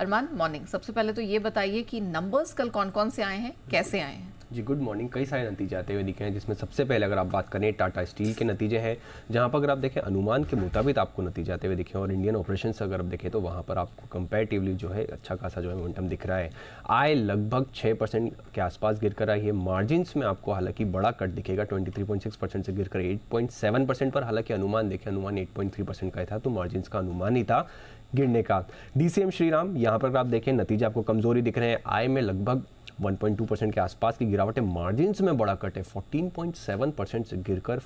अरमान morning सबसे पहले तो ये बताइए कि नंबर्स कल कौन कौन से आए हैं कैसे आए हैं जी गुड मॉर्निंग कई सारे नतीजे आते हुए दिखे हैं जिसमें सबसे पहले अगर आप बात करें टाटा स्टील के नतीजे हैं जहां पर अगर आप देखें अनुमान के मुताबिक आपको नतीजे आते हुए दिखे और इंडियन ऑपरेशन अगर आप देखें तो वहां पर आपको कंपेरेटिवली जो है अच्छा खासा जो है मोमेंटम दिख रहा है आय लगभग छः परसेंट के आसपास गिर कर आई है मार्जिनस में आपको हालांकि बड़ा कट दिखेगा twenty three point six percent से गिर कर एट पॉइंट सेवन परसेंट पर हालांकि अनुमान देखें अनुमान एट पॉइंट थ्री परसेंट का था तो मार्जिनस का अनुमान ही था गिरने का डीसीएम श्रीराम यहाँ पर आप देखें नतीजे आपको कमजोरी दिख रहे हैं आय में लगभग 1.2 परसेंट के आसपास की गिरावट है मार्जिन में बड़ा कट है 14.7 परसेंट से गिर कर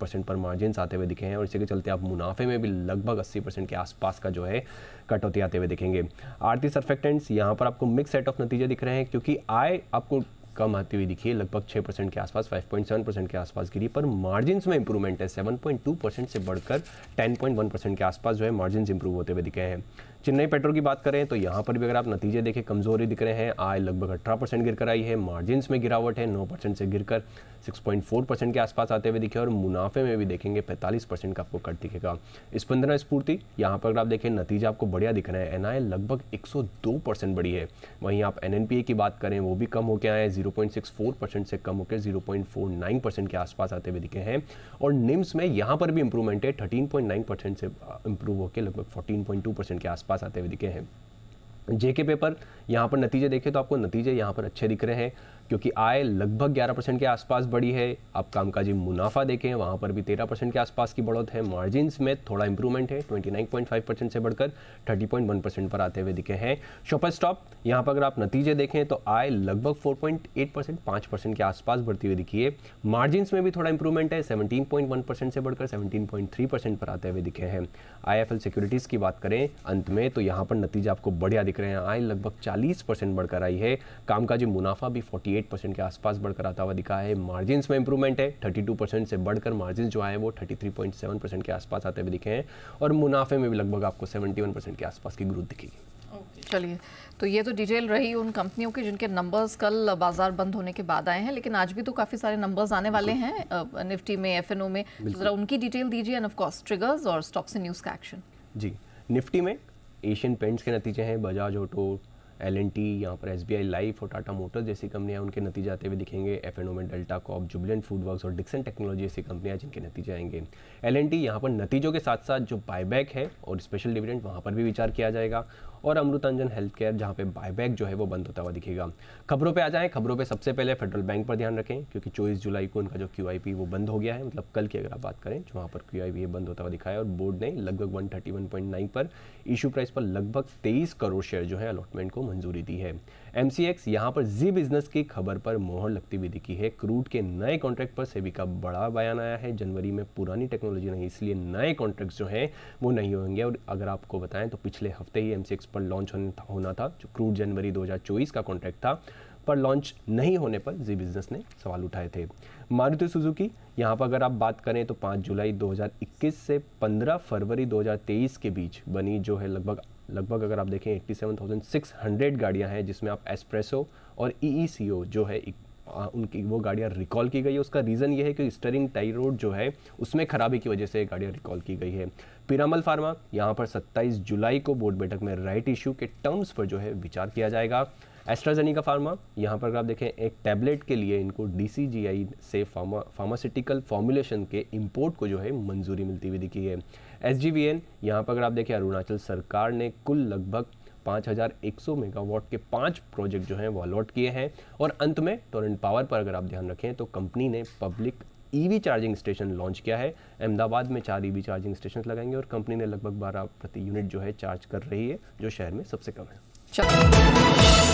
परसेंट पर मार्जिन आते हुए दिखे हैं और इसी के चलते आप मुनाफे में भी लगभग 80 परसेंट के आसपास का जो है कट होते आते हुए दिखेंगे आरती सरफेक्टेंट्स यहाँ पर आपको मिक्स सेट ऑफ नतीजे दिख रहे हैं क्योंकि आय आपको कम आती हुई दिखी लगभग 6 परसेंट के आसपास 5.7 परसेंट के आसपास गिरी पर मार्जिन में इंप्रूवमेंट है 7.2 परसेंट से बढ़कर 10.1 परसेंट के आसपास जो है मार्जिन इंप्रूव होते हुए दिखे हैं चेन्नई पेट्रोल की बात करें तो यहाँ पर भी अगर आप नतीजे देखें कमजोरी दिख रहे हैं आय लगभग अठारह परसेंट गिर कर आई है मार्जिन में गिरावट है नौ परसेंट से गिरकर 6.4 के आसपास आते हुए दिखे और मुनाफे में भी देखेंगे पैंतालीस परसेंट का आपको कट दिखेगा इस पंद्रह स्फूर्ति यहाँ पर अगर आप देखें नतीजा आपको बढ़िया दिख रहा है एन लगभग एक परसेंट बढ़ी है वहीं आप एन की बात करें वो भी कम होकर आए 0.64 परसेंट से कम होकर 0.49 परसेंट के आसपास आते हुए दिखे हैं और निम्स में यहाँ पर भी इंप्रूवमेंट है 13.9 परसेंट से इंप्रूव होकर लगभग 14.2 परसेंट के आसपास आते हुए दिखे हैं जेके पेपर यहाँ पर नतीजे देखें तो आपको नतीजे यहाँ पर अच्छे दिख रहे हैं क्योंकि आय लगभग 11 परसेंट के आसपास बढ़ी है आप कामकाजी मुनाफा देखें वहाँ पर भी 13 परसेंट के आसपास की बढ़ोत है मार्जिन्स में थोड़ा इंप्रूवमेंट है 29.5 परसेंट से बढ़कर 30.1 परसेंट पर आते हुए दिखे हैं शॉपर स्टॉप यहाँ पर अगर आप नतीजे देखें तो आय लगभग फोर परसेंट परसेंट के आसपास बढ़ती हुई दिखी है मार्जिनस में भी थोड़ा इंप्रूवमेंट है सेवनटीन परसेंट से बढ़कर सेवनटीन परसेंट पर आते हुए दिखे हैं आई सिक्योरिटीज़ की बात करें अंत में तो यहाँ पर नतीजा आपको बढ़िया दिख रहे हैं आय लगभग 40 परसेंट बढ़कर आई है कामकाजी मुनाफा भी 48 परसेंट के आसपास बढ़कर आता हुआ दिखा है मार्जिन में इंप्रूवमेंट है 32 परसेंट से बढ़कर मार्जिन जो है वो 33.7 परसेंट के आसपास आते हुए दिखे हैं और मुनाफे में भी लगभग आपको 71 परसेंट के आसपास की ग्रोथ दिखेगी चलिए तो ये तो डिटेल रही उन कंपनियों के जिनके नंबर्स कल बाजार बंद होने के बाद आए हैं लेकिन आज भी तो काफ़ी सारे नंबर्स आने वाले हैं निफ्टी में एफ में तो ज़रा उनकी डिटेल दीजिए एंड ऑफ कोर्स ट्रिगर्स और स्टॉक्स एंड न्यूज़ का एक्शन जी निफ्टी में एशियन पेंट्स के नतीजे हैं Bajaj Auto L N T यहाँ पर एस बी आई लाइफ और टाटा मोटर्स जैसी कंपनियाँ उनके नतीजे आते हुए दिखेंगे एफ एन ओ में Delta Corp Jubilant Food Work और डिक्सन टेक्नोलॉजी जैसी कंपनियाँ जिनके नतीजे आएंगे एल एन टी यहाँ पर नतीजों के साथ साथ जो बायबैक है और स्पेशल डिविडेंड वहाँ पर भी विचार किया जाएगा और अमृत अंजन हेल्थ केयर जहाँ पे बायबैक जो है वो बंद होता हुआ दिखेगा खबरों पे आ जाएं खबरों पे सबसे पहले फेडरल बैंक पर ध्यान रखें क्योंकि चौबीस जुलाई को उनका जो क्यू वो बंद हो गया है मतलब कल की अगर आप बात करें जो वहाँ पर क्यू आई बंद होता हुआ दिखाया और बोर्ड ने लगभग वन पर इशू प्राइस पर लगभग तेईस करोड़ शेयर जो है अलॉटमेंट को मंजूरी दी है एम सी एक्स यहाँ पर जी बिजनेस की खबर पर मोहर लगती हुई दिखी है क्रूड के नए कॉन्ट्रैक्ट पर सेबी का बड़ा बयान आया है जनवरी में पुरानी टेक्नोलॉजी नहीं इसलिए नए कॉन्ट्रैक्ट जो हैं वो नहीं होंगे और अगर आपको बताएं तो पिछले हफ्ते ही एम पर लॉन्च होना था जो क्रूड जनवरी दो का कॉन्ट्रैक्ट था पर लॉन्च नहीं होने पर जी बिजनेस ने सवाल उठाए थे मारुति सुजुकी यहाँ पर अगर आप बात करें तो 5 जुलाई 2021 से 15 फरवरी 2023 के बीच बनी जो है लगभग लगभग अगर आप देखें 87,600 गाड़ियाँ हैं जिसमें आप एस्प्रेसो और ई e e जो है उनकी वो गाड़ियाँ रिकॉल की गई है उसका रीज़न ये है कि स्टरिंग टाई रोड जो है उसमें खराबी की वजह से गाड़ियाँ रिकॉल की गई है पिरामल फार्मा यहाँ पर 27 जुलाई को बोर्ड बैठक में राइट इशू के टर्म्स पर जो है विचार किया जाएगा एस्ट्राजेनिका फार्मा यहाँ पर आप देखें एक टैबलेट के लिए इनको डीसीजीआई से फार्मा फार्मास्यूटिकल फॉर्मुलेशन के इम्पोर्ट को जो है मंजूरी मिलती हुई दिखी है एस जी वी एन यहाँ पर अगर आप देखें अरुणाचल सरकार ने कुल लगभग 5,100 मेगावाट के पांच प्रोजेक्ट जो हैं वो अलॉट किए हैं और अंत में टोरेंट पावर पर अगर आप ध्यान रखें तो कंपनी ने public EV charging station launch किया है अहमदाबाद में चार ईवी चार्जिंग स्टेशन लगाएंगे और कंपनी ने लगभग 12 प्रति यूनिट जो है चार्ज कर रही है जो शहर में सबसे कम है